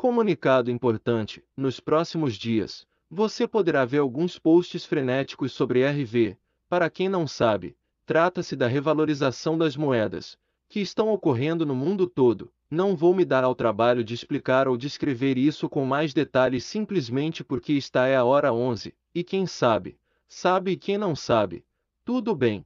Comunicado importante: nos próximos dias, você poderá ver alguns posts frenéticos sobre RV. Para quem não sabe, trata-se da revalorização das moedas, que estão ocorrendo no mundo todo. Não vou me dar ao trabalho de explicar ou descrever isso com mais detalhes simplesmente porque está é a hora 11, e quem sabe, sabe e quem não sabe. Tudo bem.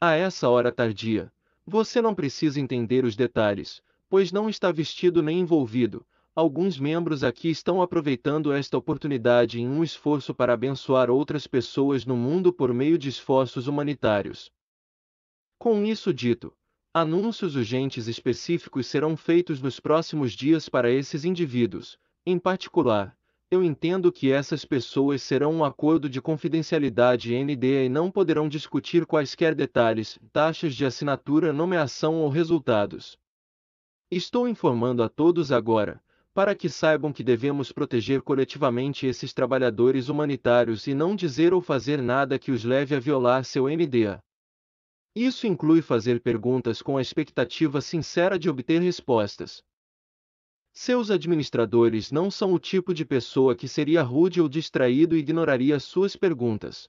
A essa hora tardia, você não precisa entender os detalhes, pois não está vestido nem envolvido Alguns membros aqui estão aproveitando esta oportunidade em um esforço para abençoar outras pessoas no mundo por meio de esforços humanitários. Com isso dito, anúncios urgentes específicos serão feitos nos próximos dias para esses indivíduos. Em particular, eu entendo que essas pessoas serão um acordo de confidencialidade NDA e não poderão discutir quaisquer detalhes, taxas de assinatura, nomeação ou resultados. Estou informando a todos agora, para que saibam que devemos proteger coletivamente esses trabalhadores humanitários e não dizer ou fazer nada que os leve a violar seu MDA. Isso inclui fazer perguntas com a expectativa sincera de obter respostas. Seus administradores não são o tipo de pessoa que seria rude ou distraído e ignoraria suas perguntas.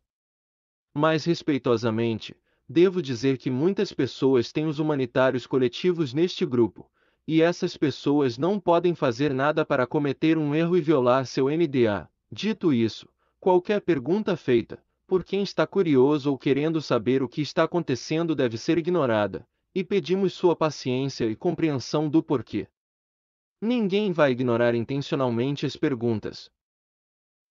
Mas respeitosamente, devo dizer que muitas pessoas têm os humanitários coletivos neste grupo, e essas pessoas não podem fazer nada para cometer um erro e violar seu NDA. Dito isso, qualquer pergunta feita, por quem está curioso ou querendo saber o que está acontecendo deve ser ignorada, e pedimos sua paciência e compreensão do porquê. Ninguém vai ignorar intencionalmente as perguntas,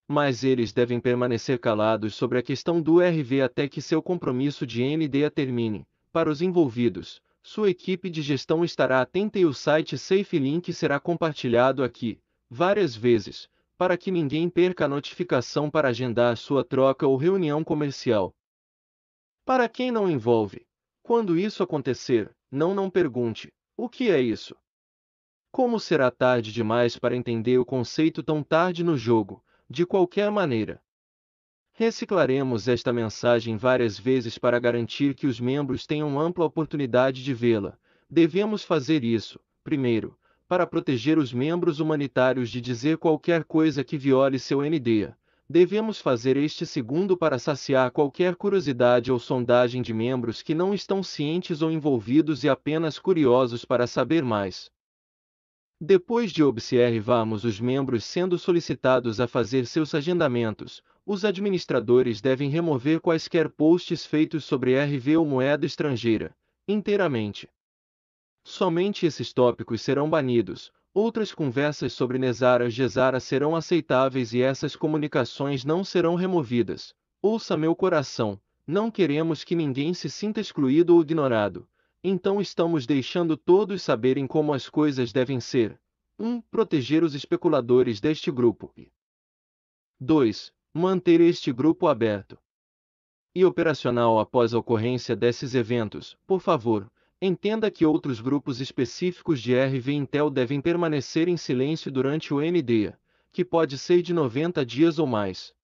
mas eles devem permanecer calados sobre a questão do RV até que seu compromisso de NDA termine. Para os envolvidos, sua equipe de gestão estará atenta e o site SafeLink será compartilhado aqui, várias vezes, para que ninguém perca a notificação para agendar sua troca ou reunião comercial. Para quem não envolve, quando isso acontecer, não não pergunte: o que é isso? Como será tarde demais para entender o conceito tão tarde no jogo, de qualquer maneira. Reciclaremos esta mensagem várias vezes para garantir que os membros tenham ampla oportunidade de vê-la. Devemos fazer isso, primeiro, para proteger os membros humanitários de dizer qualquer coisa que viole seu NDA. Devemos fazer este segundo para saciar qualquer curiosidade ou sondagem de membros que não estão cientes ou envolvidos e apenas curiosos para saber mais. Depois de observarmos os membros sendo solicitados a fazer seus agendamentos, os administradores devem remover quaisquer posts feitos sobre RV ou moeda estrangeira, inteiramente. Somente esses tópicos serão banidos, outras conversas sobre Nezara e Gesara serão aceitáveis e essas comunicações não serão removidas. Ouça meu coração, não queremos que ninguém se sinta excluído ou ignorado então estamos deixando todos saberem como as coisas devem ser. 1. Um, proteger os especuladores deste grupo. 2. Manter este grupo aberto e operacional após a ocorrência desses eventos. Por favor, entenda que outros grupos específicos de RV Intel devem permanecer em silêncio durante o ND, que pode ser de 90 dias ou mais.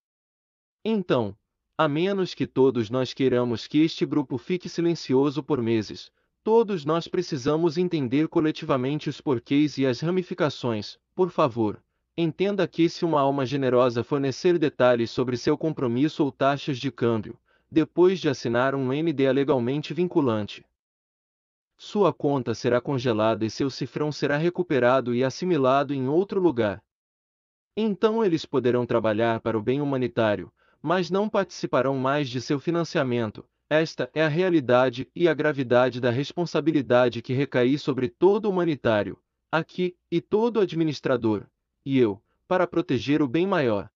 Então, a menos que todos nós queiramos que este grupo fique silencioso por meses, Todos nós precisamos entender coletivamente os porquês e as ramificações. Por favor, entenda que se uma alma generosa fornecer detalhes sobre seu compromisso ou taxas de câmbio, depois de assinar um NDA legalmente vinculante, sua conta será congelada e seu cifrão será recuperado e assimilado em outro lugar. Então eles poderão trabalhar para o bem humanitário, mas não participarão mais de seu financiamento, esta é a realidade e a gravidade da responsabilidade que recai sobre todo humanitário, aqui, e todo administrador, e eu, para proteger o bem maior,